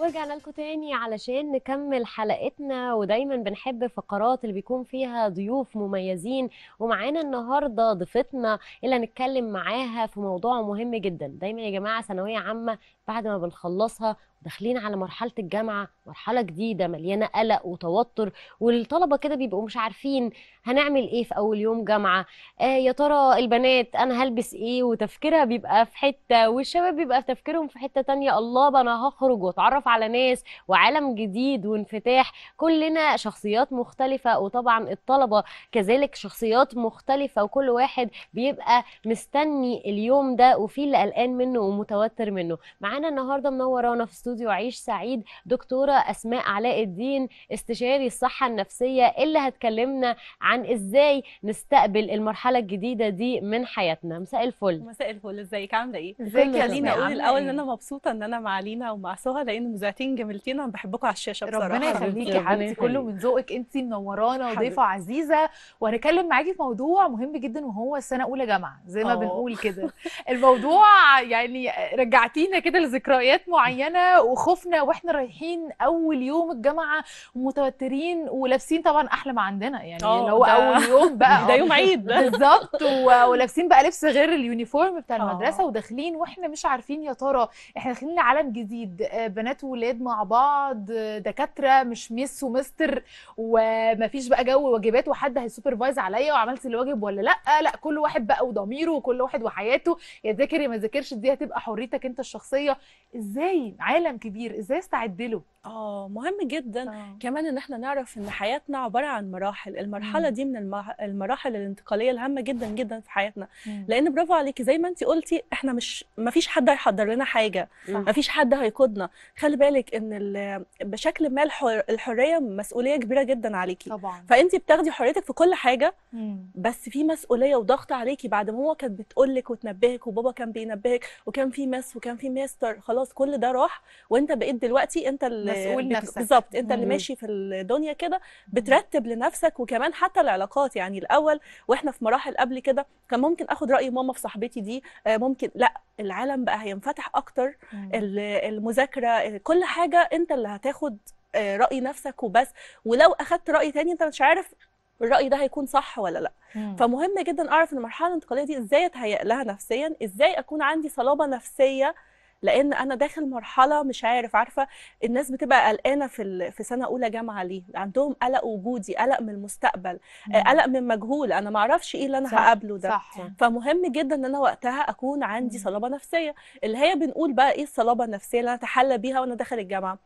ورجعنا لكم تاني علشان نكمل حلقتنا ودايما بنحب فقرات اللي بيكون فيها ضيوف مميزين ومعانا النهارده ضيفتنا اللي هنتكلم معاها في موضوع مهم جدا دايما يا جماعه ثانويه عامه بعد ما بنخلصها داخلين على مرحله الجامعه مرحله جديده مليانه قلق وتوتر والطلبه كده بيبقوا مش عارفين هنعمل ايه في اول يوم جامعه آه يا ترى البنات انا هلبس ايه وتفكيرها بيبقى في حته والشباب بيبقى في تفكيرهم في حته تانية الله انا هخرج واتعرف على ناس وعالم جديد وانفتاح كلنا شخصيات مختلفه وطبعا الطلبه كذلك شخصيات مختلفه وكل واحد بيبقى مستني اليوم ده وفي اللي قلقان منه ومتوتر منه معانا النهارده منورانا في استوديو عيش سعيد دكتوره اسماء علاء الدين استشاري الصحه النفسيه اللي هتكلمنا عن ازاي نستقبل المرحله الجديده دي من حياتنا مساء الفل مساء الفل ازيك عامله ايه ازيك يا لينا اقول الاول ان إيه؟ انا مبسوطه ان انا مع لينا ومع سهى لان مذيعتين جميلتين انا بحبكم على الشاشه بصراحه ربنا يخليكي يا حبيبتي كله من ذوقك انت منورانا وضيفه عزيزه وهنتكلم معاكي في موضوع مهم جدا وهو السنه اولى جامعه زي ما أوه. بنقول كده الموضوع يعني رجعتينا كده لذكريات معينه وخوفنا واحنا رايحين اول يوم الجامعه متوترين ولابسين طبعا احلى ما عندنا يعني اللي آه، هو اول يوم بقى ده يوم آه، عيد بالظبط ولابسين بقى لبس غير اليونيفورم بتاع آه. المدرسه وداخلين واحنا مش عارفين يا ترى احنا داخلين لعالم جديد بنات وولاد مع بعض دكاتره مش ميس ومستر ومفيش بقى جو واجبات وحد هيسوبرفايز عليا وعملت الواجب ولا لا لا كل واحد بقى وضميره وكل واحد وحياته يا ذاكر يا ما ذاكرش دي هتبقى حريتك انت الشخصيه ازاي عالم عالم كبير ازاي استعد له اه مهم جدا آه. كمان ان احنا نعرف ان حياتنا عباره عن مراحل المرحله مم. دي من المح... المراحل الانتقاليه الهامه جدا جدا في حياتنا مم. لان برافو عليكي زي ما انت قلتي احنا مش ما فيش حد هيحضر لنا حاجه ما فيش حد هيقودنا خلي بالك ان ال... بشكل ما الحر... الحريه مسؤوليه كبيره جدا عليكي طبعا فانت بتاخدي حريتك في كل حاجه مم. بس في مسؤوليه وضغط عليكي بعد ما ماما كانت بتقول لك وتنبهك وبابا كان بينبهك وكان في مس وكان في ماستر خلاص كل ده راح وانت بقيت دلوقتي انت اللي بت... بالظبط انت اللي ماشي في الدنيا كده بترتب لنفسك وكمان حتى العلاقات يعني الاول واحنا في مراحل قبل كده كان ممكن اخد راي ماما في صاحبتي دي آه، ممكن لا العالم بقى هينفتح اكتر المذاكره كل حاجه انت اللي هتاخد آه، راي نفسك وبس ولو اخدت راي تاني انت مش عارف الراي ده هيكون صح ولا لا مم. فمهم جدا اعرف المرحله الانتقاليه دي ازاي اتهيأ لها نفسيا ازاي اكون عندي صلابه نفسيه لان انا داخل مرحله مش عارف عارفه الناس بتبقى قلقانه في في سنه اولى جامعه ليه عندهم قلق وجودي قلق من المستقبل آه، قلق من مجهول انا ما اعرفش ايه اللي انا صح. هقابله ده صح. فمهم جدا ان انا وقتها اكون عندي صلابه نفسيه اللي هي بنقول بقى ايه الصلابه النفسيه اللي انا اتحلى بيها وانا داخل الجامعه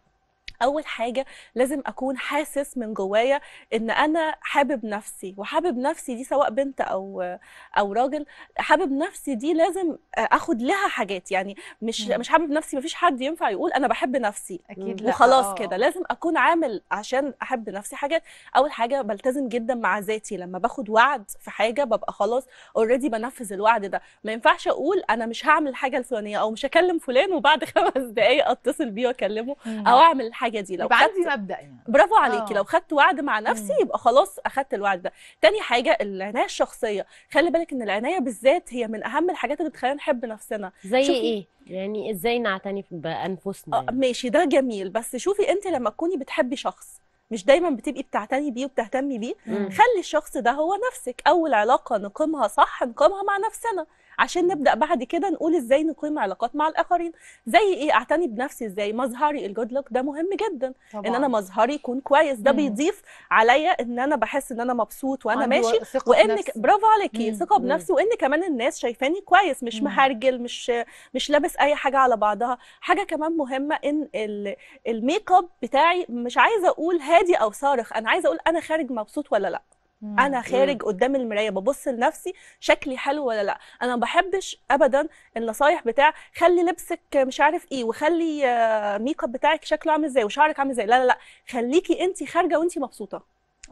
اول حاجه لازم اكون حاسس من جوايا ان انا حابب نفسي وحابب نفسي دي سواء بنت او او راجل حابب نفسي دي لازم اخد لها حاجات يعني مش مم. مش حابب نفسي مفيش حد ينفع يقول انا بحب نفسي اكيد لا. وخلاص آه. كده لازم اكون عامل عشان احب نفسي حاجات اول حاجه بلتزم جدا مع ذاتي لما باخد وعد في حاجه ببقى خلاص اوريدي بنفذ الوعد ده ما ينفعش اقول انا مش هعمل الحاجه الفلانيه او مش هكلم فلان وبعد خمس دقائق اتصل بيه واكلمه او اعمل الحاجة الحاجه دي لو خدت... عندي مبدا يعني برافو عليكي آه. لو خدت وعد مع نفسي مم. يبقى خلاص اخدت الوعد ده تاني حاجه العنايه الشخصيه خلي بالك ان العنايه بالذات هي من اهم الحاجات اللي بتخلينا نحب نفسنا زي شوفي... ايه يعني ازاي نعتني بانفسنا آه، يعني. ماشي ده جميل بس شوفي انت لما تكوني بتحبي شخص مش دايما بتبقي بتعتني بيه وبتهتمي بيه مم. خلي الشخص ده هو نفسك اول علاقه نقيمها صح نقيمها مع نفسنا عشان نبدا بعد كده نقول ازاي نقيم علاقات مع الاخرين زي ايه اعتني بنفسي ازاي مظهري الجود لوك ده مهم جدا طبعا. ان انا مظهري يكون كويس ده مم. بيضيف عليا ان انا بحس ان انا مبسوط وانا ماشي وانك برافو عليكي ثقه بنفسي وان كمان الناس شايفاني كويس مش مم. مهرجل مش مش لابس اي حاجه على بعضها حاجه كمان مهمه ان الميك اب بتاعي مش عايزه اقول هادي او صارخ انا عايزه اقول انا خارج مبسوط ولا لا مم. انا خارج مم. قدام المرايه ببص لنفسي شكلي حلو ولا لا انا ما بحبش ابدا النصايح بتاع خلي لبسك مش عارف ايه وخلي ميك آه، اب بتاعك شكله عامل ازاي وشعرك عامل ازاي لا لا لا خليكي انت خارجه وانت مبسوطه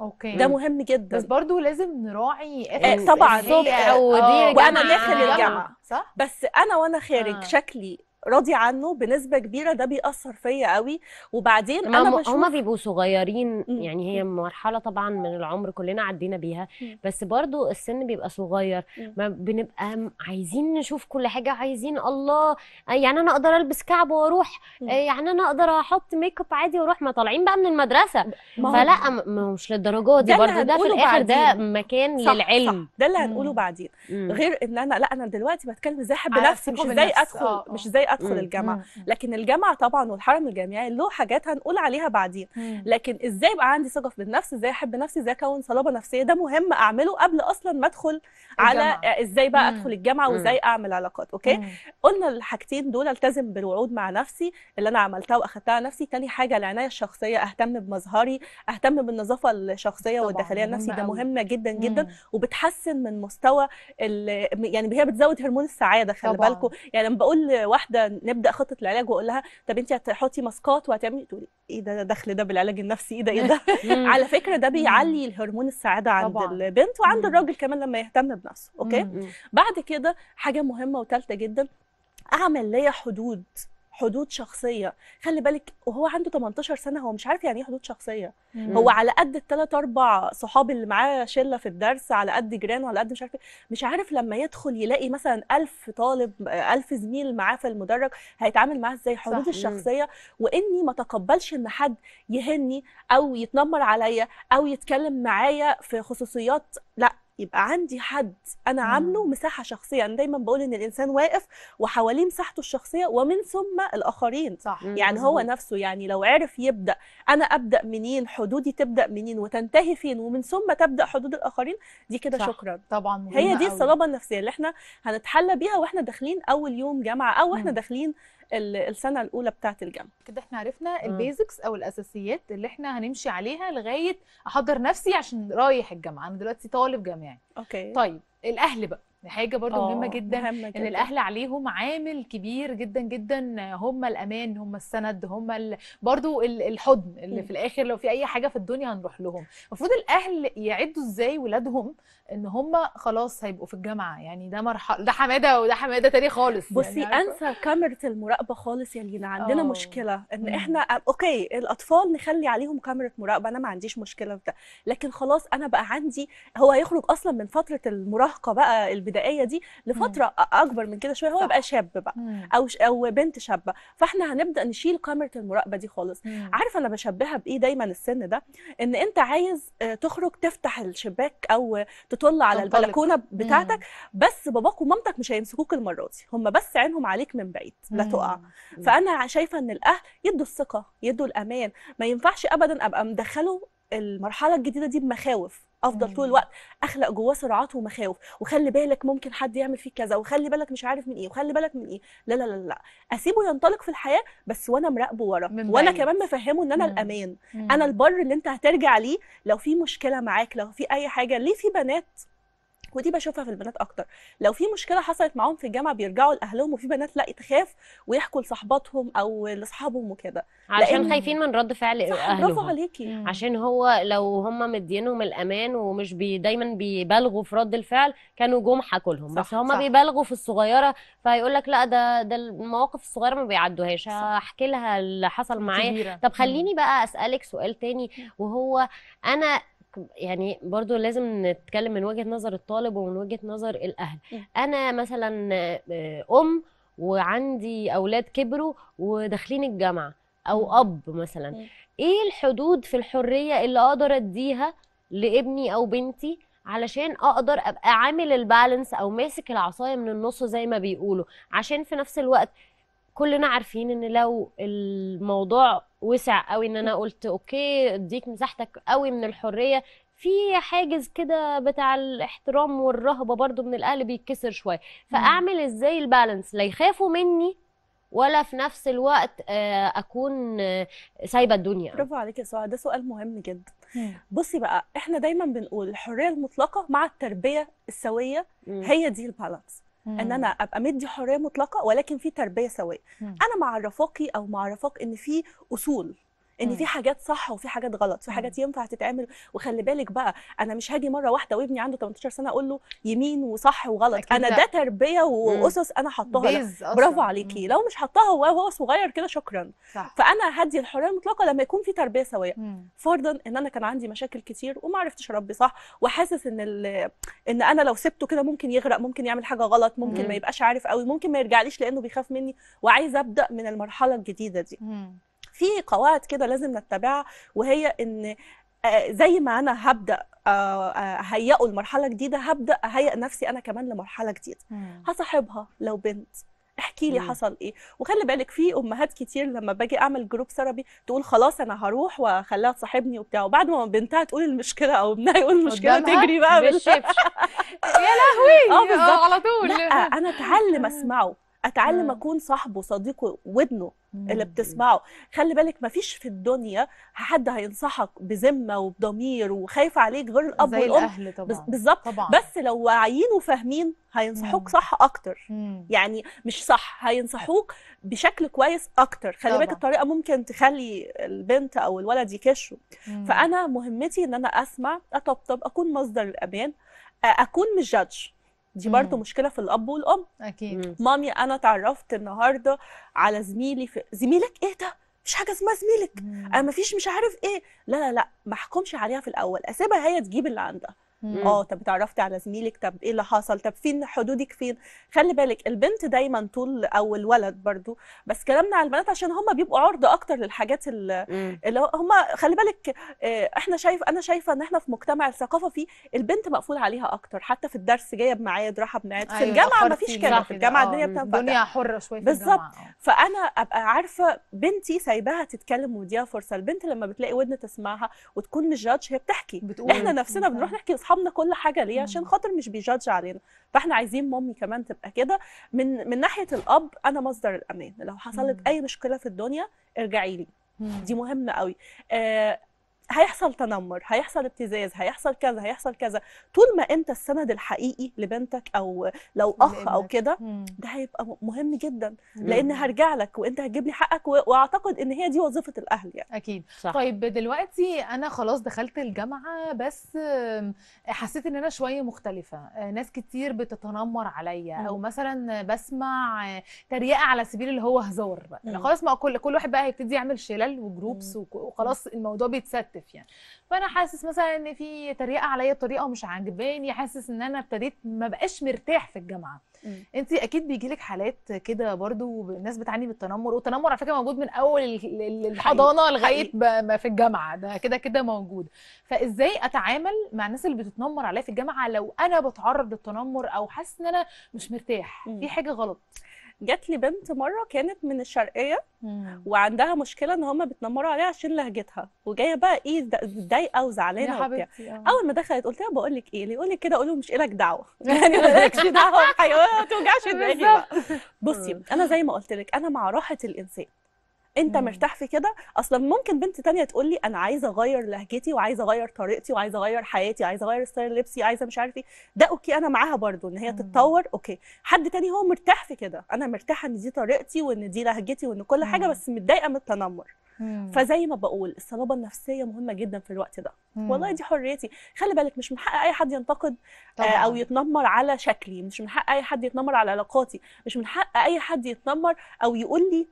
اوكي ده مهم جدا بس برضو لازم نراعي آه طبعا او دي آه، وانا داخل الجامعه صح بس انا وانا خارج آه. شكلي راضي عنه بنسبه كبيره ده بيأثر فيا قوي وبعدين انا مش هما بيبقوا صغيرين يعني هي مرحله طبعا من العمر كلنا عدينا بيها بس برضو السن بيبقى صغير ما بنبقى عايزين نشوف كل حاجه عايزين الله آه، يعني انا اقدر البس كعب واروح آه، يعني انا اقدر احط ميك اب عادي واروح ما طالعين بقى من المدرسه فلا مش للدرجه دي برضو ده في الاخر ده مكان صح للعلم صح ده اللي هنقوله بعدين غير ان انا لا انا دلوقتي بتكلم ازاي احب نفسي مش ازاي ادخل آه، مش ازاي ادخل امم، الجامعه امم، امم. لكن الجامعه طبعا والحرم الجامعي له حاجات هنقول عليها بعدين لكن ازاي يبقى عندي ثقه في النفس ازاي احب نفسي ازاي اكون صلابه نفسيه ده مهم اعمله قبل اصلا ما ادخل على ازاي بقى ادخل الجامعه وازاي اعمل علاقات اوكي قلنا الحاجتين دول التزم بالوعود مع نفسي اللي انا عملتها واخدتها على نفسي تاني حاجه العنايه الشخصيه اهتم بمظهري اهتم بالنظافه الشخصيه والداخليه النفسي ده مهمه جدا جدا وبتحسن من مستوى يعني هي بتزود هرمون السعاده خلي بالكم يعني لما بقول واحده نبدا خطه العلاج واقول لها طب انت هتحطي ماسكات وهتعملي تقولي ايه ده دخل ده بالعلاج النفسي ايه ده ايه ده على فكره ده بيعلي الهرمون السعاده عند طبعا. البنت وعند الراجل كمان لما يهتم بنفسه اوكي بعد كده حاجه مهمه وثالثه جدا اعمل ليا حدود حدود شخصيه خلي بالك وهو عنده 18 سنه هو مش عارف يعني ايه حدود شخصيه مم. هو على قد الثلاث اربع صحاب اللي معاه شله في الدرس على قد جيرانه على قد مش عارف إيه. مش عارف لما يدخل يلاقي مثلا ألف طالب ألف زميل معاه في المدرج هيتعامل معاه ازاي حدود صح. الشخصيه واني ما تقبلش ان حد يهني او يتنمر عليا او يتكلم معايا في خصوصيات لا يبقى عندي حد انا عامله مساحه شخصيه انا دايما بقول ان الانسان واقف وحواليه مساحته الشخصيه ومن ثم الاخرين صح. يعني هو نفسه يعني لو عرف يبدا انا ابدا منين حدودي تبدا منين وتنتهي فين ومن ثم تبدا حدود الاخرين دي كده شكرا طبعا هي دي الصلابه النفسيه اللي احنا هنتحلى بيها واحنا داخلين اول يوم جامعه او احنا داخلين السنه الاولى بتاعت الجامعه كده احنا عرفنا البيزكس او الاساسيات اللي احنا هنمشي عليها لغايه احضر نفسي عشان رايح الجامعه انا دلوقتي طالب جامعي اوكي طيب الاهل بقى حاجه برضو مهمه آه، جدا مهمة جداً. ان الاهل عليهم عامل كبير جدا جدا هم الامان هم السند هم ال... برضو الحضن اللي م. في الاخر لو في اي حاجه في الدنيا هنروح لهم المفروض الاهل يعدوا ازاي ولادهم ان هم خلاص هيبقوا في الجامعه يعني ده مرحله ده حماده وده حماده تاني خالص يعني بصي يعني انسى كاميرا المراقبه خالص يا يعني لينا عندنا أوه. مشكله ان م. احنا اوكي الاطفال نخلي عليهم كاميرا مراقبه انا ما عنديش مشكله في ده لكن خلاص انا بقى عندي هو هيخرج اصلا من فتره المراهقه المراهقه بقى البدائيه دي لفتره اكبر من كده شويه هو يبقى شاب بقى او او بنت شابه فاحنا هنبدا نشيل كاميرا المراقبه دي خالص عارفه انا بشبهها بايه دايما السن ده ان انت عايز آه، تخرج تفتح الشباك او تطل على البلكونه بتاعتك بس باباك ومامتك مش هيمسكوك المره دي هم بس عينهم عليك من بعيد لا تقع فانا شايفه ان الاهل يدوا الثقه يدوا الامان ما ينفعش ابدا ابقى مدخله المرحله الجديده دي بمخاوف افضل طول الوقت اخلق جواه صراعات ومخاوف وخلي بالك ممكن حد يعمل فيك كذا وخلي بالك مش عارف من ايه وخلي بالك من ايه لا لا لا لا اسيبه ينطلق في الحياه بس وانا مراقبه ورا وانا كمان مفهمه ان انا مم. الامان مم. انا البر اللي انت هترجع ليه لو في مشكله معاك لو في اي حاجه ليه في بنات ودي بشوفها في البنات اكتر لو في مشكله حصلت معاهم في الجامعه بيرجعوا لاهلهم وفي بنات لا تخاف ويحكوا لصاحباتهم او لاصحابهم وكده عشان لأن... خايفين من رد فعل اهلهم برافو عليكي عشان هو لو هم مدينهم الامان ومش بي دايما بيبالغوا في رد الفعل كانوا جم حكوا لهم بس هم بيبالغوا في الصغيره فيقول لك لا ده ده المواقف الصغيره ما بيعدوهاش هحكي لها اللي حصل معايا طب خليني بقى اسالك سؤال تاني وهو انا يعني برضو لازم نتكلم من وجهه نظر الطالب ومن وجهه نظر الاهل انا مثلا آه، ام وعندي اولاد كبروا وداخلين الجامعه او اب مثلا ايه الحدود في الحريه اللي اقدر اديها لابني او بنتي علشان اقدر ابقى عامل البالانس او ماسك العصايه من النص زي ما بيقولوا عشان في نفس الوقت كلنا عارفين ان لو الموضوع وسع قوي ان انا قلت اوكي اديك مساحتك قوي من الحريه في حاجز كده بتاع الاحترام والرهبه برضو من الاهل بيتكسر شويه فاعمل ازاي البالانس لا يخافوا مني ولا في نفس الوقت آه، اكون آه، سايبه الدنيا برافو عليك يا سعاد ده سؤال مهم جدا بصي بقى احنا دايما بنقول الحريه المطلقه مع التربيه السويه هي دي البالانس ان انا ابقى مدي حريه مطلقه ولكن في تربيه سويه انا مع رفاقي او مع رفاق ان في اصول ان إمم. في حاجات صح وفي حاجات غلط في حاجات إمم. ينفع تتعمل وخلي بالك بقى انا مش هاجي مره واحده وابني عنده 18 سنه اقول له يمين وصح وغلط انا ده تربيه إمم. واسس انا حطاها برافو عليكي لو مش حطاها وهو صغير كده شكرا صح. فانا هدي الحريه المطلقه لما يكون في تربيه سويه فرضا ان انا كان عندي مشاكل كتير وما عرفتش اربي صح وحاسس ان ان انا لو سبته كده ممكن يغرق ممكن يعمل حاجه غلط ممكن مم. ما يبقاش عارف قوي ممكن ما يرجعليش لانه بيخاف مني وعايزه ابدا من المرحله الجديده دي مم. في قواعد كده لازم نتبعها وهي ان آه، زي ما انا هبدا اهيئه آه، لمرحله جديده هبدا اهيئ نفسي انا كمان لمرحله جديده هصاحبها لو بنت احكي لي حصل ايه وخلي بالك في امهات كتير لما باجي اعمل جروب ثيرابي تقول خلاص انا هروح واخليها تصاحبني وبتاع وبعد ما بنتها تقول المشكله او ابنها يقول المشكله تجري بقى بالشبش يا لهوي اه بالظبط آه، على طول لا انا اتعلم اسمعه اتعلم مم. اكون صاحبه صديقه ودنه مم. اللي بتسمعه خلي بالك ما فيش في الدنيا حد هينصحك بذمه وبضمير وخايف عليك غير الاب زي والام الاهل طبعا بالظبط بس لو واعيين وفاهمين هينصحوك مم. صح اكتر مم. يعني مش صح هينصحوك بشكل كويس اكتر خلي بالك الطريقه ممكن تخلي البنت او الولد يكشوا فانا مهمتي ان انا اسمع اطبطب اكون مصدر الامان اكون مش جادج دي برضه مشكله في الاب والام اكيد مامي انا اتعرفت النهارده على زميلي في زميلك ايه ده مش حاجه اسمها زميلك انا مفيش مش عارف ايه لا لا لا ما احكمش عليها في الاول اسيبها هي تجيب اللي عندها اه طب اتعرفتي على زميلك طب ايه اللي حصل طب فين حدودك فين خلي بالك البنت دايما طول او الولد برضو بس كلامنا على البنات عشان هم بيبقوا عرضه اكتر للحاجات اللي هم خلي بالك آه، احنا شايف انا شايفه ان احنا في مجتمع الثقافه فيه البنت مقفول عليها اكتر حتى في الدرس جايه بميعاد راحه بميعاد في أيوة، الجامعه ما فيش كده في الجامعه آه، الدنيا بتبقى الدنيا حره شويه بالظبط آه. فانا ابقى عارفه بنتي سايباها تتكلم وديها فرصه البنت لما بتلاقي ودن تسمعها وتكون مش جادج هي بتحكي بتقول احنا نفسنا بنروح نحكي لاصحابنا بيرحمنا كل حاجه ليه عشان خاطر مش بيجادج علينا فاحنا عايزين مامي كمان تبقى كده من من ناحيه الاب انا مصدر الامان لو حصلت اي مشكله في الدنيا ارجعي لي دي مهمه قوي آه هيحصل تنمر هيحصل ابتزاز هيحصل كذا هيحصل كذا طول ما انت السند الحقيقي لبنتك او لو اخ او كده ده هيبقى مهم جدا لان هرجع لك وانت هتجيب لي حقك واعتقد ان هي دي وظيفه الاهل يعني اكيد صح. طيب دلوقتي انا خلاص دخلت الجامعه بس حسيت ان انا شويه مختلفه ناس كتير بتتنمر عليا او مثلا بسمع تريقه على سبيل اللي هو هزار خلاص ما كل كل واحد بقى هيبتدي يعمل شلل وجروبس وخلاص الموضوع بيتسد اكتف يعني فانا حاسس مثلا ان في تريقه عليا بطريقه مش عاجباني حاسس ان انا ابتديت ما بقاش مرتاح في الجامعه انت اكيد بيجي لك حالات كده برضو الناس بتعاني بالتنمر والتنمر على فكره موجود من اول الحضانه لغايه ما في الجامعه ده كده كده موجود فازاي اتعامل مع الناس اللي بتتنمر عليا في الجامعه لو انا بتعرض للتنمر او حاسس ان انا مش مرتاح في حاجه غلط جات لي بنت مره كانت من الشرقيه وعندها مشكله ان هم بيتنمروا عليها عشان لهجتها وجايه بقى ايه متضايقه وزعلانه يا آه. اول ما دخلت قلت لها بقول لك ايه يقول لك كده اقول له مش إلك دعوه يعني مالكش دعوه بحيوانات أيوة، ما توجعش دماغي بصي انا زي ما قلت لك انا مع راحه الانسان انت مرتاح في كده اصلا ممكن بنت تانية تقول لي انا عايزه اغير لهجتي وعايزه اغير طريقتي وعايزه اغير حياتي عايزه اغير ستايل لبسي عايزه مش عارف ايه ده اوكي انا معاها برضو ان هي تتطور اوكي حد تاني هو مرتاح في كده انا مرتاحه ان دي طريقتي وان دي لهجتي وان كل حاجه بس متضايقه من التنمر فزي ما بقول الصلابه النفسيه مهمه جدا في الوقت ده والله دي حريتي خلي بالك مش من حق اي حد ينتقد آه، طبعا. او يتنمر على شكلي مش من حق اي حد يتنمر على علاقاتي مش من حق اي حد يتنمر او يقول لي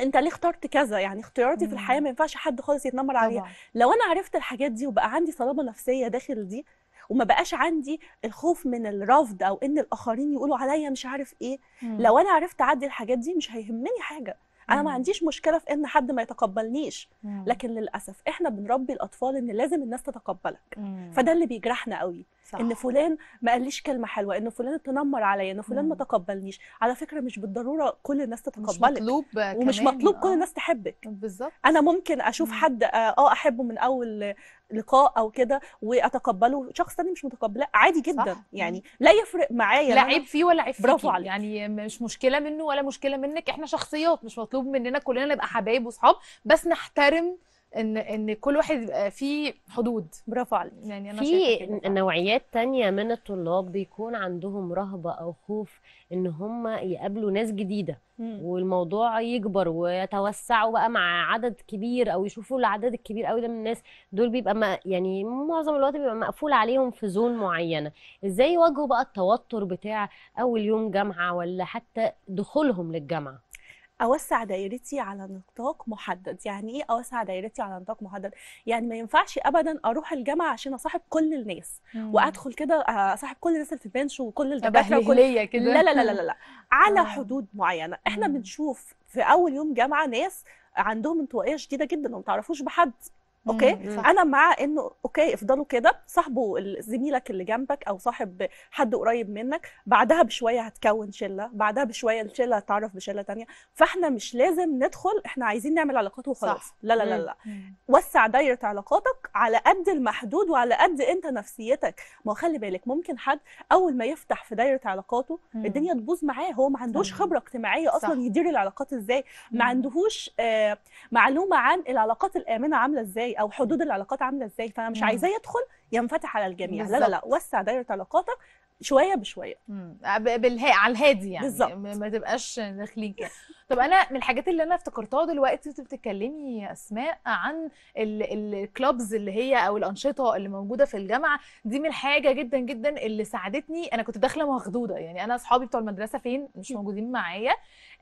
انت ليه اخترت كذا يعني اختياراتي في الحياه ما ينفعش حد خالص يتنمر عليها طبعا. لو انا عرفت الحاجات دي وبقى عندي صلابه نفسيه داخل دي وما بقاش عندي الخوف من الرفض او ان الاخرين يقولوا عليا مش عارف ايه مم. لو انا عرفت اعدي الحاجات دي مش هيهمني حاجه انا مم. ما عنديش مشكله في ان حد ما يتقبلنيش مم. لكن للاسف احنا بنربي الاطفال ان لازم الناس تتقبلك مم. فده اللي بيجرحنا قوي صح. ان فلان ما قاليش كلمه حلوه ان فلان اتنمر عليا ان فلان ما تقبلنيش على فكره مش بالضروره كل الناس تتقبلك مش مطلوب ومش كمان. مطلوب كل آه. الناس تحبك بالظبط انا ممكن اشوف مم. حد آه،, اه احبه من اول لقاء او كده واتقبله شخص تاني مش متقبلاه عادي جدا صح. يعني لا يفرق معايا لا عيب فيه ولا عيب برافو عليك يعني مش مشكله منه ولا مشكله منك احنا شخصيات مش مطلوب مننا كلنا نبقى حبايب وصحاب بس نحترم ان ان كل واحد فيه حدود برافو عليك يعني انا في نوعيات تانية من الطلاب بيكون عندهم رهبه او خوف ان هم يقابلوا ناس جديده مم. والموضوع يكبر ويتوسعوا بقى مع عدد كبير او يشوفوا العدد الكبير قوي ده من الناس دول بيبقى ما يعني معظم الوقت بيبقى مقفول عليهم في زون معينه ازاي يواجهوا بقى التوتر بتاع اول يوم جامعه ولا حتى دخولهم للجامعه اوسع دايرتي على نطاق محدد يعني ايه اوسع دايرتي على نطاق محدد يعني ما ينفعش ابدا اروح الجامعه عشان اصاحب كل الناس مم. وادخل كده اصاحب كل الناس اللي في البنش وكل الدكاتره وكل لا لا لا لا لا على مم. آه. حدود معينه احنا مم. بنشوف في اول يوم جامعه ناس عندهم انطوائيه شديده جدا وما تعرفوش بحد اوكي مم. انا امم. مع انه اوكي افضلوا كده صاحبه زميلك اللي جنبك او صاحب حد قريب منك بعدها بشويه هتكون شله بعدها بشويه الشله هتتعرف بشله تانية فاحنا مش لازم ندخل احنا عايزين نعمل علاقات وخلاص لا لا لا امم، لا امم. وسع دايره علاقاتك على قد المحدود وعلى قد انت نفسيتك ما خلي بالك ممكن حد اول ما يفتح في دايره علاقاته مم. الدنيا تبوظ معاه هو ما عندوش خبره اجتماعيه اصلا صح. يدير العلاقات ازاي ما عندهوش آه معلومه عن العلاقات الامنه عامله ازاي او حدود العلاقات عامله ازاي فانا مش عايزاه يدخل ينفتح على الجميع بالزبط. لا لا لا وسع دايره علاقاتك شويه بشويه آه، بالها... على الهادي يعني بالزبط. ما تبقاش داخلين كده طب انا من الحاجات اللي انا افتكرتها دلوقتي وانت بتتكلمي يا اسماء عن الكلابز اللي هي او الانشطه اللي موجوده في الجامعه دي من الحاجه جدا جدا اللي ساعدتني انا كنت داخله مخضوضه يعني انا اصحابي بتوع المدرسه فين مش موجودين معايا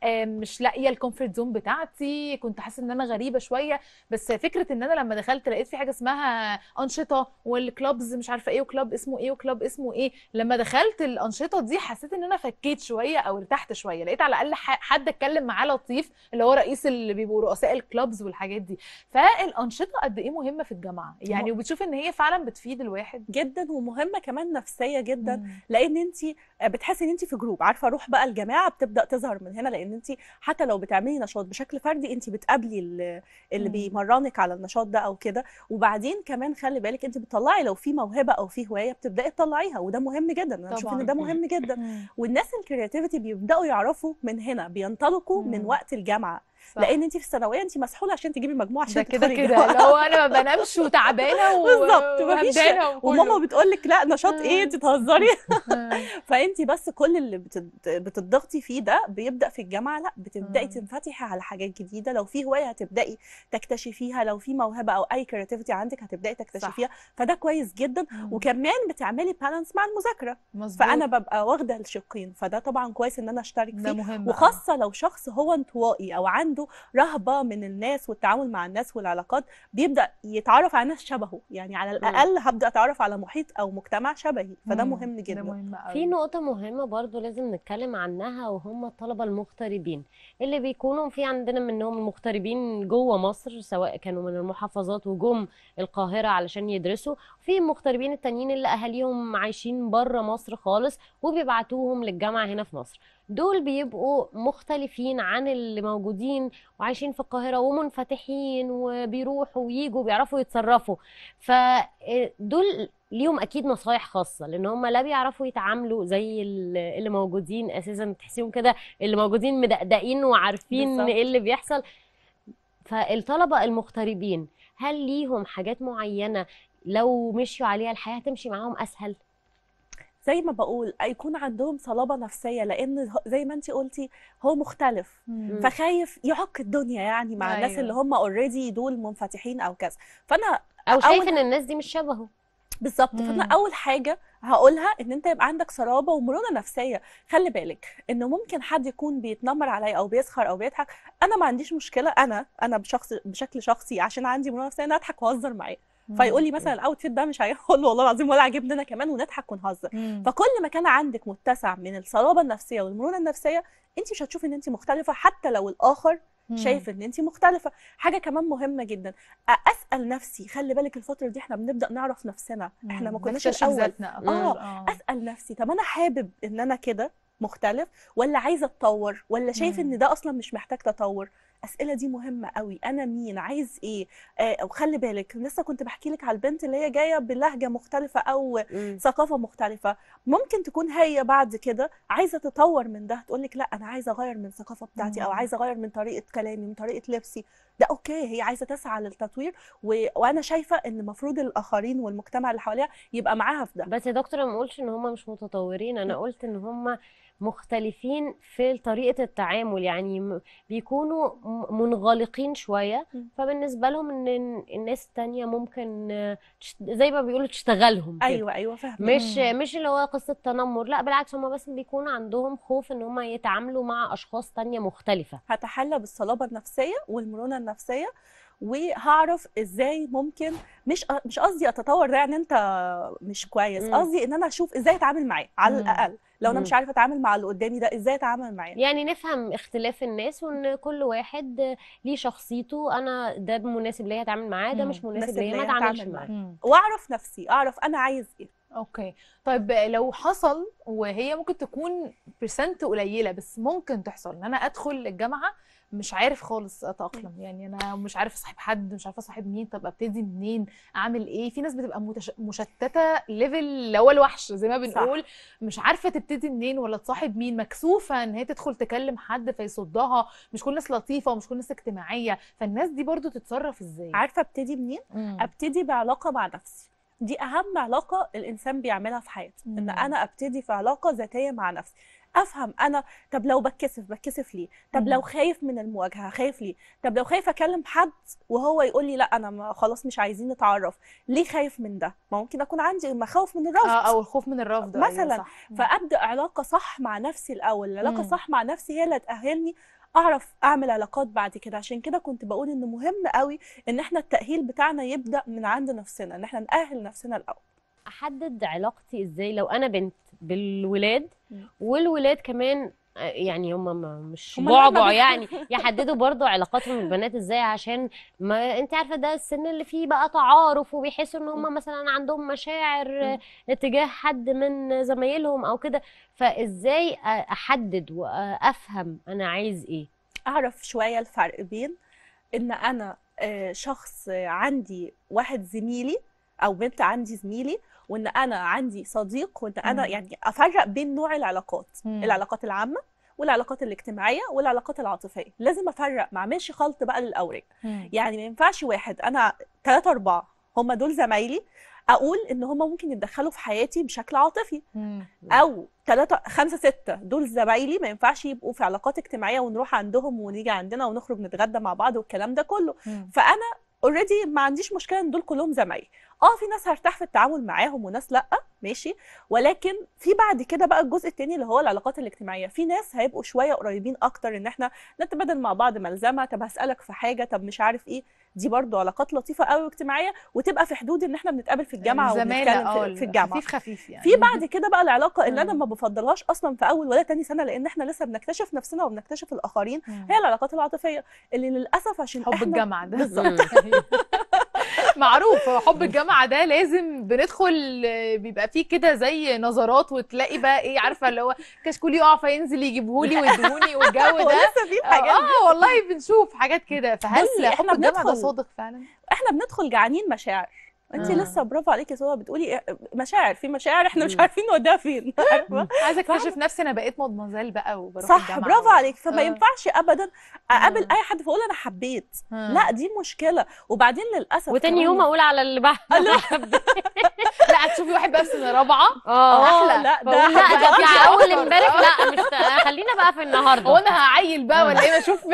آه، مش لاقيه الكومفورت زون بتاعتي كنت حاسه ان انا غريبه شويه بس فكره ان انا لما دخلت لقيت في حاجه اسمها انشطه والكلوبز مش عارفه ايه وكلوب اسمه ايه وكلوب اسمه ايه لما دخلت الانشطه دي حسيت ان انا فكيت شويه او ارتحت شويه لقيت على الاقل حد اتكلم معاه لطيف اللي هو رئيس اللي بيبقوا رؤساء الكلوبز والحاجات دي فالانشطه قد ايه مهمه في الجامعه يعني وبتشوف ان هي فعلا بتفيد الواحد جدا ومهمه كمان نفسيه جدا مم. لان انت بتحسي ان انت في جروب عارفه روح بقى الجماعه بتبدا تظهر من هنا لان لان انت حتى لو بتعملي نشاط بشكل فردي انت بتقابلي اللي إمم. بيمرنك على النشاط ده او كده وبعدين كمان خلي بالك انت بتطلعي لو في موهبه او في هوايه بتبداي تطلعيها وده مهم جدا انا بشوف ان ده مهم جدا إمم. والناس الكرياتيفيتي بيبداوا يعرفوا من هنا بينطلقوا من إمم. وقت الجامعه لان انت في الثانويه انت مسحوله عشان تجيبي مجموع عشان كده كده اللي هو انا ما بنامش وتعبانه و... بالظبط وماما بتقول لك لا نشاط ايه آه. انت تهزري آه. فانت بس كل اللي بتضغطي فيه ده بيبدا في الجامعه لا بتبداي آه. تنفتحي على حاجات جديده لو في هوايه هتبداي تكتشفيها لو في موهبه او اي كرياتيفيتي عندك هتبداي تكتشفيها فده كويس جدا وكمان بتعملي بالانس مع المذاكره مزبوط. فانا ببقى واخده الشقين فده طبعا كويس ان انا اشترك فيه وخاصه لو شخص هو انطوائي او عنده عنده رهبه من الناس والتعامل مع الناس والعلاقات بيبدا يتعرف على ناس شبهه يعني على الاقل هبدا اتعرف على محيط او مجتمع شبهي فده مهم جدا مهم في نقطه مهمه برضو لازم نتكلم عنها وهم الطلبه المغتربين اللي بيكونوا في عندنا منهم المغتربين جوه مصر سواء كانوا من المحافظات وجم القاهره علشان يدرسوا في المغتربين التانيين اللي اهاليهم عايشين بره مصر خالص وبيبعتوهم للجامعه هنا في مصر دول بيبقوا مختلفين عن اللي موجودين وعايشين في القاهره ومنفتحين وبيروحوا ويجوا بيعرفوا يتصرفوا فدول آه، ليهم اكيد نصايح خاصه لان هم لا بيعرفوا يتعاملوا زي اللي موجودين اساسا تحسيهم كده اللي موجودين مدقدقين وعارفين ايه اللي بيحصل فالطلبه المغتربين هل ليهم حاجات معينه لو مشيوا عليها الحياه هتمشي معاهم اسهل زي ما بقول يكون عندهم صلابه نفسيه لان زي ما انت قلتي هو مختلف مم. فخايف يعك الدنيا يعني مع أيوة. الناس اللي هم اوريدي دول منفتحين او كذا فانا او شايف ان الناس دي مش شبهه بالظبط فانا اول حاجه هقولها ان انت يبقى عندك صلابه ومرونه نفسيه خلي بالك ان ممكن حد يكون بيتنمر عليا او بيسخر او بيضحك انا ما عنديش مشكله انا انا بشخص بشكل شخصي عشان عندي مرونه نفسيه انا اضحك واهزر معاه فيقول لي مثلا الاوتفيت ده مش هيقول والله العظيم ولا عاجبني انا كمان ونضحك ونهزر فكل ما كان عندك متسع من الصلابه النفسيه والمرونه النفسيه انت مش هتشوفي ان انت مختلفه حتى لو الاخر شايف ان انت مختلفه حاجه كمان مهمه جدا اسال نفسي خلي بالك الفتره دي احنا بنبدا نعرف نفسنا احنا ما كناش الاول آه،, آه،, اه اسال نفسي طب انا حابب ان انا كده مختلف ولا عايزه اتطور ولا شايف ان ده اصلا مش محتاج تطور الاسئله دي مهمه قوي انا مين عايز ايه آه وخلي بالك لسه كنت بحكي لك على البنت اللي هي جايه بلهجه مختلفه او م. إمم. ثقافه مختلفه ممكن تكون هي بعد كده عايزه تطور من ده تقول لك لا انا عايزه اغير من الثقافه بتاعتي م. او إمم. عايزه اغير من طريقه كلامي من طريقه لبسي ده اوكي هي عايزه تسعى للتطوير و... وانا شايفه ان المفروض الاخرين والمجتمع اللي حواليها يبقى معاها في ده بس يا دكتوره ما اقولش ان هم مش متطورين انا قلت ان هم مختلفين في طريقه التعامل يعني بيكونوا منغلقين شويه فبالنسبه لهم ان الناس التانية ممكن زي ما بيقولوا تشتغلهم كده. ايوه ايوه فاهمه مش مش اللي هو قصه تنمر لا بالعكس هم بس بيكون عندهم خوف ان هم يتعاملوا مع اشخاص تانية مختلفه هتحلى بالصلابه النفسيه والمرونه النفسيه النفسيه وهعرف ازاي ممكن مش مش قصدي اتطور ده ان يعني انت مش كويس قصدي ان انا اشوف ازاي اتعامل معاه على الاقل لو انا مش عارفه اتعامل مع اللي قدامي ده ازاي اتعامل معاه يعني نفهم اختلاف الناس وان كل واحد ليه شخصيته انا ده مناسب ليا اتعامل معاه ده مش مناسب ليا ما اتعاملش معاه واعرف نفسي اعرف انا عايز ايه اوكي طيب لو حصل وهي ممكن تكون بيرسنت قليله بس ممكن تحصل ان انا ادخل الجامعه مش عارف خالص اتاقلم يعني انا مش عارف اصاحب حد مش عارفه اصاحب مين طب ابتدي منين اعمل ايه في ناس بتبقى مشتته ليفل اللي هو الوحش زي ما بنقول صح. مش عارفه تبتدي منين ولا تصاحب مين مكسوفه ان هي تدخل تكلم حد فيصدها مش كل الناس لطيفه ومش كل الناس اجتماعيه فالناس دي برضو تتصرف ازاي عارفه ابتدي منين مم. ابتدي بعلاقه مع نفسي دي اهم علاقه الانسان بيعملها في حياته ان انا ابتدي في علاقه ذاتيه مع نفسي افهم انا طب لو بتكسف بتكسف ليه طب لو خايف من المواجهه خايف ليه طب لو خايف اكلم حد وهو يقول لي لا انا ما خلاص مش عايزين نتعرف ليه خايف من ده ما ممكن اكون عندي مخاوف من الرفض اه او الخوف من الرفض أيوه، مثلا أيوة فابدا علاقه صح مع نفسي الاول العلاقه صح مع نفسي هي اللي هتاهلني اعرف اعمل علاقات بعد كده عشان كده كنت بقول ان مهم قوي ان احنا التاهيل بتاعنا يبدا من عند نفسنا ان احنا ناهل نفسنا الاول احدد علاقتي ازاي لو انا بنت بالولاد والولاد كمان آه، يعني هم مش بعبع يعني يحددوا برضو علاقاتهم البنات ازاي عشان ما انت عارفه ده السن اللي فيه بقى تعارف وبيحسوا ان هم مثلا عندهم مشاعر تجاه حد من زمايلهم او كده فازاي احدد وافهم انا عايز ايه اعرف شويه الفرق بين ان انا آه، شخص عندي واحد زميلي او بنت عندي زميلي وان انا عندي صديق وان انا يعني افرق بين نوع العلاقات العلاقات العامه والعلاقات الاجتماعيه والعلاقات العاطفيه لازم افرق ما اعملش خلط بقى للاوراق يعني ما ينفعش واحد انا ثلاثه اربعه هم دول زمايلي اقول ان هم ممكن يتدخلوا في حياتي بشكل عاطفي مم. او ثلاثه خمسه سته دول زمايلي ما ينفعش يبقوا في علاقات اجتماعيه ونروح عندهم ونيجي عندنا ونخرج نتغدى مع بعض والكلام ده كله مم. فانا اوريدي ما عنديش مشكله ان دول كلهم زمايلي اه في ناس هرتاح في التعامل معاهم وناس لا ماشي ولكن في بعد كده بقى الجزء الثاني اللي هو العلاقات الاجتماعيه في ناس هيبقوا شويه قريبين اكتر ان احنا نتبادل مع بعض ملزمه طب هسالك في حاجه طب مش عارف ايه دي برضو علاقات لطيفه قوي واجتماعيه وتبقى في حدود ان احنا بنتقابل في الجامعه يعني وبنتكلم في, آه، في الجامعه خفيف خفيف يعني في بعد كده بقى العلاقه اللي انا ما بفضلهاش اصلا في اول ولا تاني سنه لان احنا لسه بنكتشف نفسنا وبنكتشف الاخرين هي العلاقات العاطفيه اللي للاسف عشان حب الجامعه ده بالظبط معروف حب الجامعه ده لازم بندخل بيبقى فيه كده زي نظرات وتلاقي بقى ايه عارفه اللي هو كشكول يقع فينزل يجيبهولي ويدهوني والجو ده لسه في حاجات اه, آه، والله بنشوف حاجات كده فهل حب الجامعه ده صادق فعلا احنا بندخل جعانين مشاعر انت آه. لسه برافو عليكي سوا بتقولي إيه، مشاعر في مشاعر احنا مش عارفين نوديها فين عارفه عايزه اكتشف نفسي انا بقيت مدمزيل بقى وبروح صح الجامعة برافو عليك فما آه. ينفعش ابدا اقابل آه. اي حد فاقول انا حبيت آه. لا دي مشكله وبعدين للاسف وتاني يوم اقول على اللي بعده لا هتشوفي واحد بقى في سنه رابعه اه, آه، احلى لا ده لا ده اول امبارح لا آه. مش خلينا بقى في النهارده هو انا هعيل بقى ولا ايه اشوف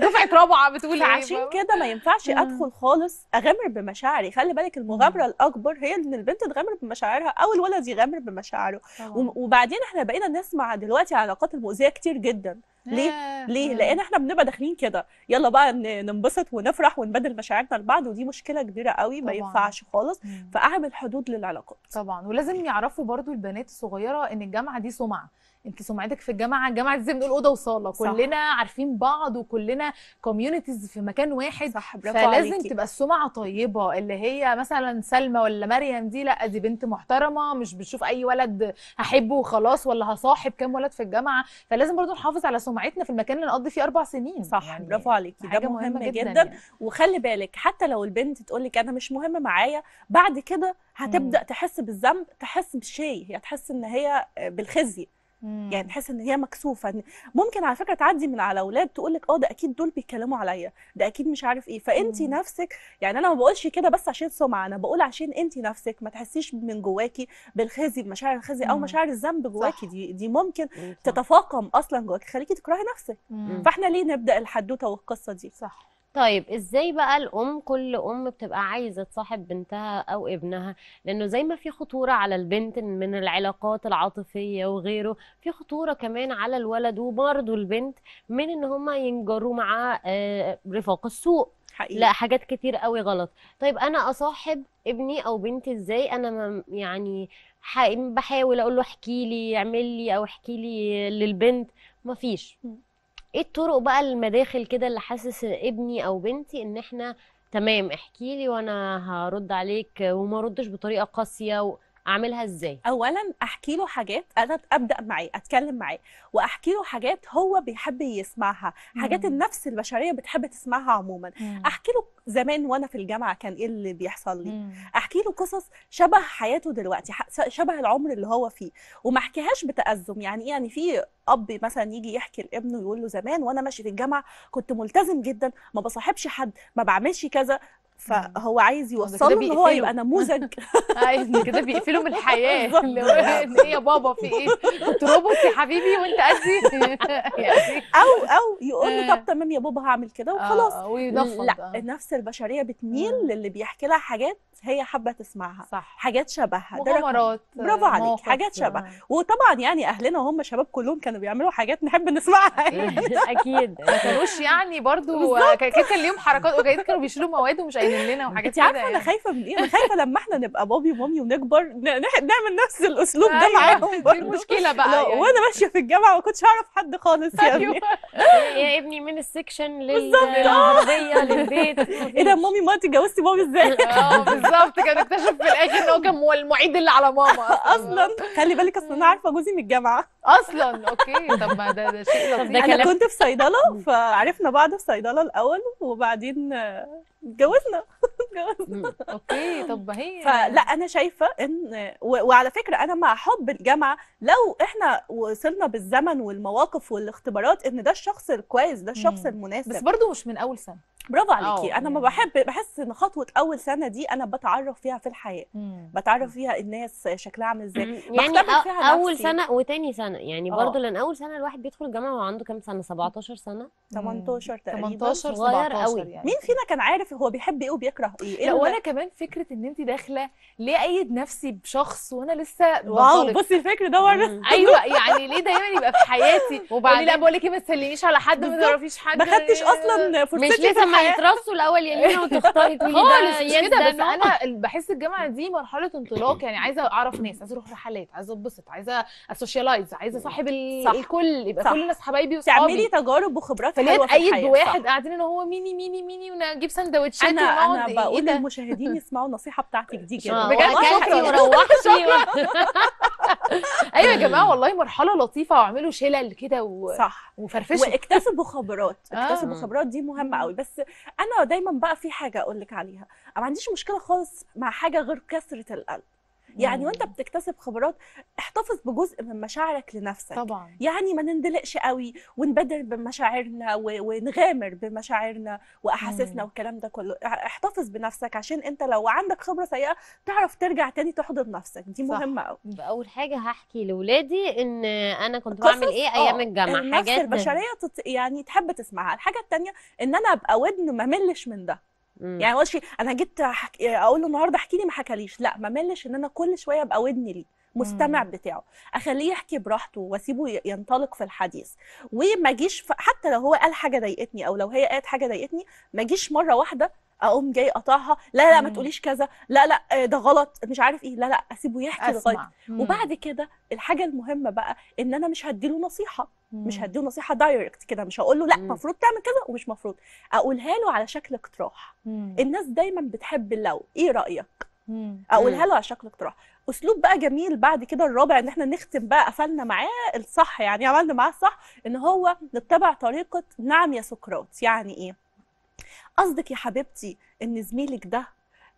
دفعه رابعه بتقول ايه عشان كده ما ينفعش ادخل خالص اغامر بمشاعري خلي بالك المغامره الاكبر هي ان البنت تغامر بمشاعرها او الولد يغامر بمشاعره وبعدين احنا بقينا نسمع دلوقتي علاقات المؤذيه كتير جدا ليه؟ ليه؟ لان احنا بنبقى داخلين كده يلا بقى ننبسط ونفرح ونبادل مشاعرنا لبعض ودي مشكله كبيره قوي ما ينفعش خالص فاعمل حدود للعلاقات طبعا ولازم يعرفوا برضو البنات الصغيره ان الجامعه دي سمعه انت سمعتك في الجامعه الجامعه زي بنقول اوضه وصاله صح. كلنا عارفين بعض وكلنا كوميونيتيز في مكان واحد صح برافو فلازم عليكي. تبقى السمعه طيبه اللي هي مثلا سلمى ولا مريم دي لا دي بنت محترمه مش بتشوف اي ولد هحبه وخلاص ولا هصاحب كام ولد في الجامعه فلازم برضو نحافظ على سمعتنا في المكان اللي نقضي فيه اربع سنين صح يعني برافو عليكي ده مهم جدا, جدا. يعني. يعني. وخلي بالك حتى لو البنت تقول لك انا مش مهم معايا بعد كده هتبدا مم. تحس بالذنب تحس بالشيء هي تحس ان هي بالخزي يعني تحس ان هي مكسوفه ممكن على فكره تعدي من على اولاد تقول لك اه ده اكيد دول بيتكلموا عليا ده اكيد مش عارف ايه فانت نفسك يعني انا ما بقولش كده بس عشان سمعه انا بقول عشان انت نفسك ما تحسيش من جواكي بالخزي بمشاعر الخزي او مشاعر الذنب جواكي دي دي ممكن مم. تتفاقم اصلا جواكي تخليكي تكرهي نفسك مم. فاحنا ليه نبدا الحدوته والقصه دي صح طيب ازاي بقى الام كل ام بتبقى عايزه تصاحب بنتها او ابنها لانه زي ما في خطوره على البنت من العلاقات العاطفيه وغيره في خطوره كمان على الولد وبرضه البنت من ان هم ينجروا مع آه، رفاق السوق حقيقي. لا حاجات كتير قوي غلط طيب انا اصاحب ابني او بنتي ازاي انا يعني بحاول اقول له احكي لي اعمل لي او احكي لي للبنت مفيش ايه الطرق بقى المداخل كده اللي حاسس ابني او بنتي ان احنا تمام احكي لي وانا هرد عليك وما ردش بطريقه قاسيه و... اعملها ازاي اولا احكي له حاجات انا ابدا معاه اتكلم معاه واحكي له حاجات هو بيحب يسمعها حاجات النفس البشريه بتحب تسمعها عموما مم. احكي له زمان وانا في الجامعه كان ايه اللي بيحصل لي مم. احكي له قصص شبه حياته دلوقتي شبه العمر اللي هو فيه وما احكيهاش بتازم يعني إيه؟ يعني في اب مثلا يجي يحكي لابنه يقول له زمان وانا ماشي في الجامعه كنت ملتزم جدا ما بصاحبش حد ما بعملش كذا فهو عايز يوصله ان هو يبقى نموذج عايز كده بيقفلوا من الحياه إيه، ان ايه يا بابا في ايه كنت روبوت يا حبيبي وانت قدي يعني او او يقول له آه. طب تمام يا بابا هعمل كده وخلاص آه، آه، لا النفس البشريه بتميل للي بيحكي لها حاجات هي حابه تسمعها صح حاجات شبهها مغامرات برافو عليك حاجات شبه يعني. وطبعا يعني اهلنا وهم شباب كلهم كانوا بيعملوا حاجات نحب نسمعها يعني. اكيد ما كانوش يعني برضو كان ليهم حركات وكان كانوا بيشيلوا مواد ومش قايلين لنا وحاجات كده انت عارفه انا يعني. خايفه من ايه انا خايفه لما احنا نبقى بابي ومامي ونكبر نعمل نفس الاسلوب ده أيوة، معاهم دي المشكله بقى يعني. وانا ماشيه في الجامعه ما كنتش اعرف حد خالص يعني أيوة. يا ابني من السكشن للعربيه للبيت ايه ده مامي ما اتجوزتي مامي ازاي؟ اه بالظبط بالظبط كان اكتشف في الاخر ان هو كان هو المعيد اللي على ماما اصلا خلي بالك اصل انا عارفه جوزي من الجامعه اصلا اوكي طب ما ده, ده شيء لطيف انا كنت في صيدله فعرفنا بعض في صيدله الاول وبعدين اتجوزنا اتجوزنا اوكي طب هي فلا انا شايفه ان وعلى فكره انا مع حب الجامعه لو احنا وصلنا بالزمن والمواقف والاختبارات ان ده الشخص الكويس ده الشخص المناسب بس برضو مش من اول سنه برافو عليكي انا ما يعني. بحب بحس ان خطوه اول سنه دي انا بتعرف فيها في الحياه بتعرف فيها الناس شكلها عامل ازاي يعني فيها اول نفسي. سنه وتاني سنه يعني آه. برضه برضو لان اول سنه الواحد بيدخل الجامعه وعنده عنده كام سنه 17 سنه 18 تقريبا 18 صغير قوي يعني. مين فينا كان عارف هو بيحب ايه وبيكره ايه, لا إيه وانا كمان فكره ان انت داخله ليه ايد نفسي بشخص وانا لسه واو بصي الفكر ده مره ايوه يعني ليه دايما يبقى في حياتي وبعدين لا بقول لك ايه ما تسلميش على حد ما تعرفيش حد ما خدتش اصلا فرصتي مش لسه ما يترصوا الاول يا لينا وتختاري تقولي خالص مش كده بس انا بحس الجامعه دي مرحله انطلاق يعني عايزه اعرف ناس عايزه اروح رحلات عايزه اتبسط عايزه اسوشيالايز عايزه صاحب الكل يبقى كل الناس حبايبي وصحابي تعملي تجارب وخبرات حلوه في الحياه ايد بواحد قاعدين ان هو ميني ميني ميني ونجيب سندوتش سندوتشات انا انا بقول إيه للمشاهدين يسمعوا النصيحه بتاعتك دي كده بجد شكرا وروحتي ايوه يا جماعه والله مرحله لطيفه واعملوا شلل كده و... صح وفرفشوا واكتسبوا خبرات آه. اكتسبوا خبرات دي مهمه قوي بس انا دايما بقى في حاجه اقول لك عليها انا ما عنديش مشكله خالص مع حاجه غير كسره القلب يعني وانت بتكتسب خبرات احتفظ بجزء من مشاعرك لنفسك طبعا يعني ما نندلقش قوي ونبادر بمشاعرنا ونغامر بمشاعرنا واحاسيسنا والكلام ده كله احتفظ بنفسك عشان انت لو عندك خبره سيئه تعرف ترجع تاني تحضن نفسك دي مهمه قوي اول حاجه هحكي لاولادي ان انا كنت بعمل ايه ايام آه، الجامعه النفس حاجات البشريه يعني تحب تسمعها الحاجه الثانيه ان انا ابقى ودن ما ملش من ده مم. يعني ما انا جيت حك... اقول له النهارده احكي لي ما حكاليش لا ما ملش ان انا كل شويه ابقى ودني ليه مستمع بتاعه اخليه يحكي براحته واسيبه ينطلق في الحديث وما اجيش ف... حتى لو هو قال حاجه ضايقتني او لو هي قالت حاجه ضايقتني ما اجيش مره واحده اقوم جاي اقطعها لا لا ما تقوليش كذا لا لا آه، ده غلط مش عارف ايه لا لا اسيبه يحكي لغايه وبعد كده الحاجه المهمه بقى ان انا مش هديله نصيحه مم. مش هديله نصيحه دايركت كده مش هقول له لا المفروض تعمل كذا ومش مفروض اقولها له على شكل اقتراح الناس دايما بتحب اللو ايه رايك اقولها له على شكل اقتراح اسلوب بقى جميل بعد كده الرابع ان احنا نختم بقى قفلنا معاه الصح يعني عملنا معاه الصح ان هو نتبع طريقه نعم يا سقراط يعني ايه قصدك يا حبيبتي ان زميلك ده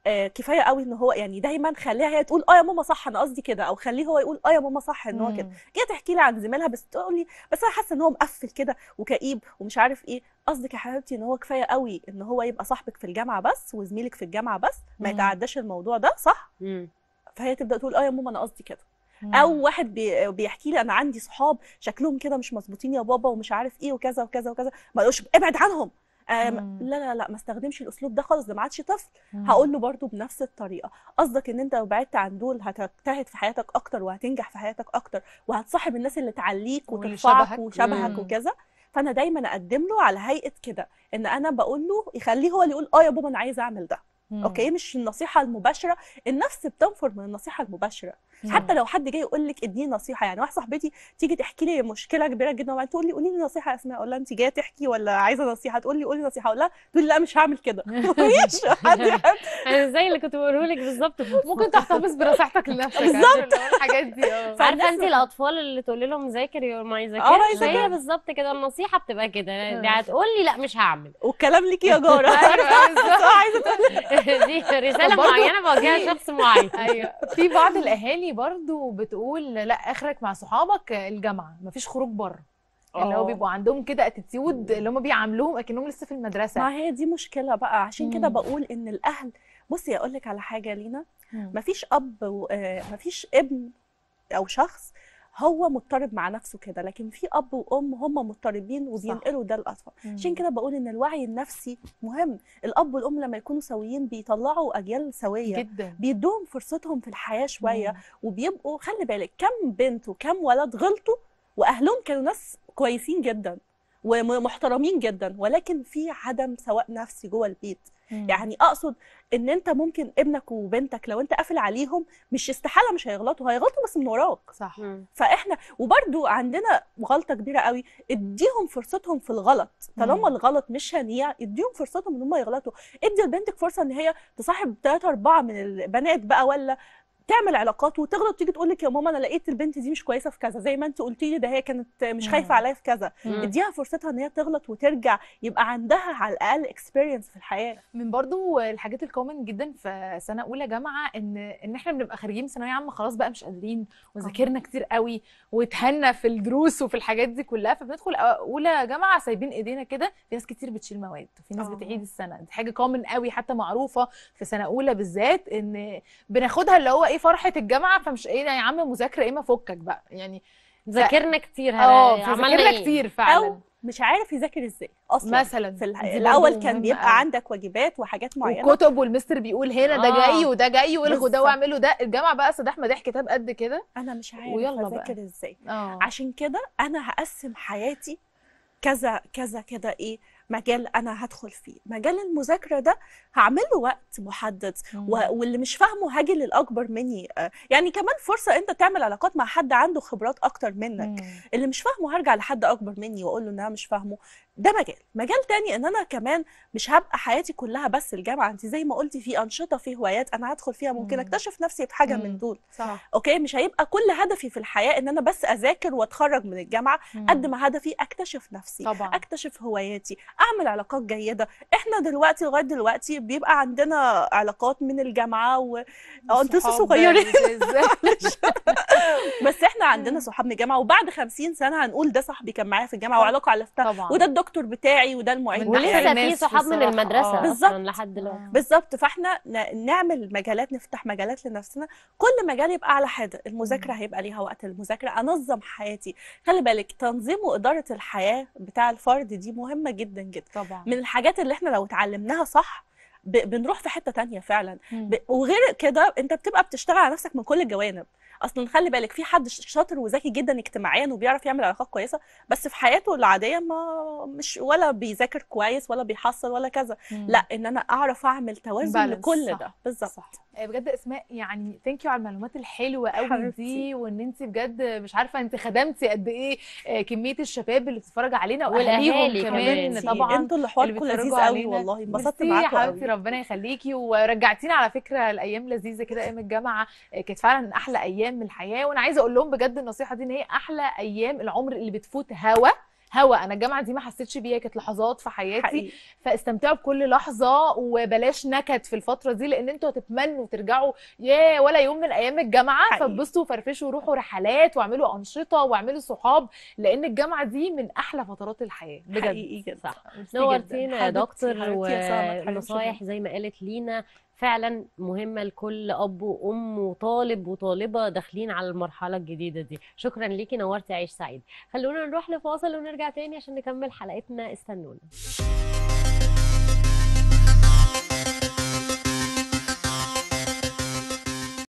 آه، كفايه قوي ان هو يعني دايما خليها هي تقول اه يا ماما صح انا قصدي كده او خليه هو يقول اه يا ماما صح ان هو كده جه تحكي لي عن زميلها بس تقول لي بس انا حاسه ان هو مقفل كده وكئيب ومش عارف ايه قصدك يا حبيبتي ان هو كفايه قوي ان هو يبقى صاحبك في الجامعه بس وزميلك في الجامعه بس ما يتعداش الموضوع ده صح مم. فهي تبدا تقول اه يا ماما انا قصدي كده او واحد بيحكي لي انا عندي صحاب شكلهم كده مش مظبوطين يا بابا ومش عارف ايه وكذا وكذا وكذا ما ابعد عنهم لا لا لا ما استخدمش الاسلوب ده خالص ده ما عادش طفل هقول له برده بنفس الطريقه قصدك ان انت لو بعدت عن دول هتجتهد في حياتك اكتر وهتنجح في حياتك اكتر وهتصاحب الناس اللي تعليك وترفعك وشبهك وكذا فانا دايما اقدم له على هيئه كده ان انا بقول له يخليه هو اللي يقول اه يا بابا انا عايز اعمل ده مم. اوكي مش النصيحه المباشره النفس بتنفر من النصيحه المباشره مم. حتى لو حد جاي يقول لك اديني نصيحه يعني واحده صاحبتي تيجي تحكي لي مشكله كبيره جدا وبعدين تقول لي قولي لي نصيحه يا اسماء اقول لها انت جايه تحكي ولا عايزه نصيحه تقول لي قولي نصيحه اقول لها تقول لي لا مش هعمل كده مفيش حد انا زي اللي كنت بقوله لك بالظبط ممكن تحتفظ بنصيحتك لنفسك بالظبط الحاجات دي اه عارفه انت الاطفال اللي تقول لهم ذاكر يور ما اه، ذاكر هي بالظبط كده النصيحه بتبقى كده اه. هتقول لي لا مش هعمل والكلام ليكي يا جاره أيوة، دي رساله معينه بوجهها لشخص معين ايوه في بعض الاهالي برضو بتقول لا اخرك مع صحابك الجامعه مفيش خروج بره اللي يعني هو آه. بيبقوا عندهم كده اتيتيود اللي هم بيعاملوهم اكنهم لسه في المدرسه ما هي دي مشكله بقى عشان كده بقول ان الاهل بصي اقول لك على حاجه لينا مفيش اب و... آه، مفيش ابن او شخص هو مضطرب مع نفسه كده لكن في اب وام هم مضطربين وبينقلوا ده للاطفال عشان كده بقول ان الوعي النفسي مهم الاب والام لما يكونوا سويين بيطلعوا اجيال سويه جدا بيدوهم فرصتهم في الحياه شويه مم. وبيبقوا خلي بالك كم بنت وكم ولد غلطوا واهلهم كانوا ناس كويسين جدا ومحترمين جدا ولكن في عدم سواء نفسي جوه البيت مم. يعني اقصد ان انت ممكن ابنك وبنتك لو انت قافل عليهم مش استحاله مش هيغلطوا هيغلطوا بس من وراك صح مم. فاحنا وبرده عندنا غلطه كبيره قوي اديهم فرصتهم في الغلط طالما الغلط مش هنيع اديهم فرصتهم ان هم يغلطوا ادي لبنتك فرصه ان هي تصاحب ثلاثه اربعه من البنات بقى ولا تعمل علاقات وتغلط تيجي تقول لك يا ماما انا لقيت البنت دي مش كويسه في كذا زي ما انت قلتي لي ده هي كانت مش خايفه عليا في كذا اديها فرصتها ان هي تغلط وترجع يبقى عندها على الاقل اكسبيرينس في الحياه من برضو الحاجات الكومن جدا في سنه اولى جامعه ان ان احنا بنبقى خارجين ثانويه عامه خلاص بقى مش قادرين وذاكرنا آه. كتير قوي واتهنا في الدروس وفي الحاجات دي كلها فبندخل اولى جامعه سايبين ايدينا كده في ناس كتير بتشيل مواد وفي ناس آه. بتعيد السنه دي حاجه كومن قوي حتى معروفه في سنه اولى بالذات ان بناخدها اللي هو ايه فرحه الجامعه فمش ايه يا عم مذاكره ايه ما فكك بقى يعني ذاكرنا كتير اه يعني عملنا إيه؟ كتير فعلا أو مش عارف يذاكر ازاي اصلا مثلا في الاول كان بيبقى عندك واجبات وحاجات معينه وكتب والمستر بيقول هنا ده آه. جاي وده جاي والغوا ده واعملوا ده الجامعه بقى استاذ احمد احكي كتاب قد كده انا مش عارف اذاكر ازاي آه. عشان كده انا هقسم حياتي كذا كذا كده ايه مجال انا هدخل فيه مجال المذاكره ده هعمله وقت محدد واللي مش فاهمه هاجي للاكبر مني آه، يعني كمان فرصه انت تعمل علاقات مع حد عنده خبرات اكتر منك اللي مش فاهمه هرجع لحد اكبر مني واقول له ان انا مش فاهمه ده مجال مجال تاني ان انا كمان مش هبقى حياتي كلها بس الجامعه انت زي ما قلتي في انشطه في هوايات انا هدخل فيها ممكن اكتشف نفسي في حاجه من دول صح. اوكي مش هيبقى كل هدفي في الحياه ان انا بس اذاكر واتخرج من الجامعه قد ما هدفي اكتشف نفسي طبعا. اكتشف هواياتي اعمل علاقات جيده احنا دلوقتي لغايه دلوقتي بيبقى عندنا علاقات من الجامعه و آه، انتوا صغيرين بس احنا عندنا صحاب من الجامعه وبعد 50 سنه هنقول ده صاحبي كان معايا في الجامعه وعلاقه علفتها وده الدكتور بتاعي وده المعيد ولسه في صحاب من المدرسه آه. بالظبط لحد دلوقتي بالظبط فاحنا نعمل مجالات نفتح مجالات لنفسنا كل مجال يبقى على حده المذاكره هيبقى ليها وقت المذاكره انظم حياتي خلي بالك تنظيم واداره الحياه بتاع الفرد دي مهمه جدا جدا طبعا. من الحاجات اللي احنا لو اتعلمناها صح بنروح في حته تانية فعلا وغير كده انت بتبقى بتشتغل على نفسك من كل الجوانب اصلا خلي بالك في حد شاطر وذكي جدا اجتماعيا وبيعرف يعمل علاقات كويسه بس في حياته العاديه ما مش ولا بيذاكر كويس ولا بيحصل ولا كذا مم. لا ان انا اعرف اعمل توازن لكل صح. ده بالظبط إيه، بجد اسماء يعني ثانك يو على المعلومات الحلوه قوي دي وان انت بجد مش عارفه انت خدمتي قد ايه آه، كميه الشباب اللي بتتفرج علينا واهاليهم كمان طبعا انتوا اللي حواركم لذيذ قوي والله انبسطت معاكم قوي حبيبتي ربنا يخليكي ورجعتينا على فكره الايام لذيذه كده ايام الجامعه آه، كانت فعلا احلى ايام ايام من الحياه وانا عايزه اقول لهم بجد النصيحه دي ان هي احلى ايام العمر اللي بتفوت هوا هوا انا الجامعه دي ما حسيتش بيها كانت لحظات في حياتي حقيقي. فاستمتعوا بكل لحظه وبلاش نكد في الفتره دي لان انتوا هتتمنوا ترجعوا يا ولا يوم من ايام الجامعه فبسطوا وفرفشوا وروحوا رحلات واعملوا انشطه واعملوا صحاب لان الجامعه دي من احلى فترات الحياه بجد حقيقي صح نورتينا يا دكتور ونصايح زي ما قالت لينا فعلا مهمه لكل اب وام وطالب وطالبه داخلين على المرحله الجديده دي شكرا ليكي نورتي عيش سعيد خلونا نروح لفاصل ونرجع تاني عشان نكمل حلقتنا استنونا